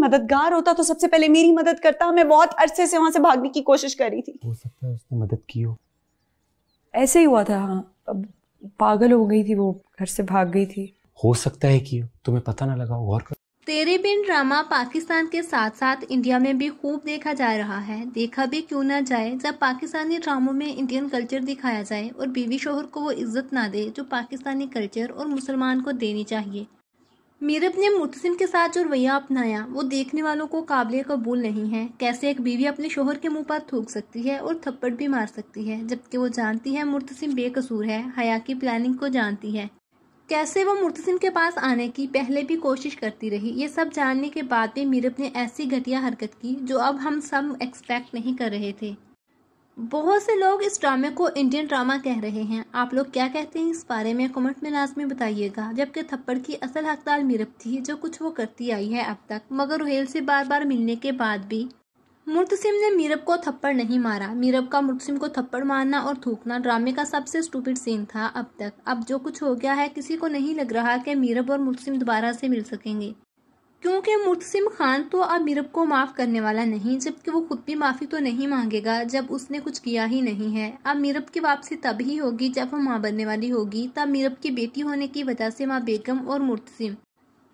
मददगार होता तो सबसे पहले मेरी मदद करता मैं बहुत अरसे से वहां से भागने की कोशिश कर रही थी हो सकता है उसने मदद की हो ऐसे ही हुआ था हाँ अब पागल हो गई थी वो घर से भाग गई थी हो सकता है कि तुम्हें पता ना लगा और कर तेरे बिन ड्रामा पाकिस्तान के साथ साथ इंडिया में भी खूब देखा जा रहा है देखा भी क्यों ना जाए जब पाकिस्तानी ड्रामों में इंडियन कल्चर दिखाया जाए और बीवी शोहर को वो इज्जत ना दे जो पाकिस्तानी कल्चर और मुसलमान को देनी चाहिए मीरब ने मुतसिम के साथ जो रवैया अपनाया वो देखने वालों को काबिल कबूल नहीं है कैसे एक बीवी अपने शोहर के मुंह पर थूक सकती है और थप्पड़ भी मार सकती है जबकि वो जानती है मुतसिम बेकसूर है हया की प्लानिंग को जानती है कैसे वो मुतसिम के पास आने की पहले भी कोशिश करती रही ये सब जानने के बाद भी मीरब ने ऐसी घटिया हरकत की जो अब हम सब एक्सपेक्ट नहीं कर रहे थे बहुत से लोग इस ड्रामे को इंडियन ड्रामा कह रहे हैं आप लोग क्या कहते हैं इस बारे में कमेंट में लाजमी बताइएगा जबकि थप्पड़ की असल हकदार मीरप थी जो कुछ वो करती आई है अब तक मगर रोहेल से बार बार मिलने के बाद भी मुर्तसिम ने मीरब को थप्पड़ नहीं मारा मीरब का मुर्तसिम को थप्पड़ मारना और थूकना ड्रामे का सबसे स्टूपिड सीन था अब तक अब जो कुछ हो गया है किसी को नहीं लग रहा कि मीरब और मुर्तसिम दोबारा से मिल सकेंगे क्योंकि मुतसिम खान तो अब मीरब को माफ़ करने वाला नहीं जबकि वो खुद भी माफ़ी तो नहीं मांगेगा जब उसने कुछ किया ही नहीं है अब मीरब की वापसी तब ही होगी जब वो माँ बनने वाली होगी तब मीरब की बेटी होने की वजह से माँ बेगम और मुतसिम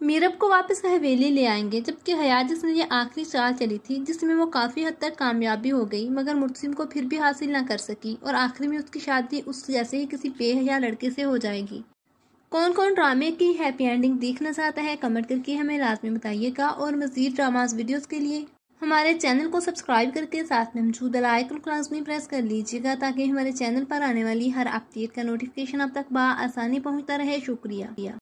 मीरब को वापस हवेली ले आएंगे जबकि हयात जिसने ये आखिरी चाल चली थी जिसमें वो काफ़ी हद तक कामयाबी हो गई मगर मुतसिम को फिर भी हासिल ना कर सकी और आखिरी में उसकी शादी उस जैसे ही किसी बेहया लड़के से हो जाएगी कौन कौन ड्रामे की हैप्पी एंडिंग देखना चाहता है कमेंट करके हमें रात में बताइएगा और मजीद ड्रामाज वीडियोस के लिए हमारे चैनल को सब्सक्राइब करके साथ में मौजूद लाइकन क्लास में प्रेस कर लीजिएगा ताकि हमारे चैनल पर आने वाली हर अपडेट का नोटिफिकेशन आप तक बा आसानी रहे शुक्रिया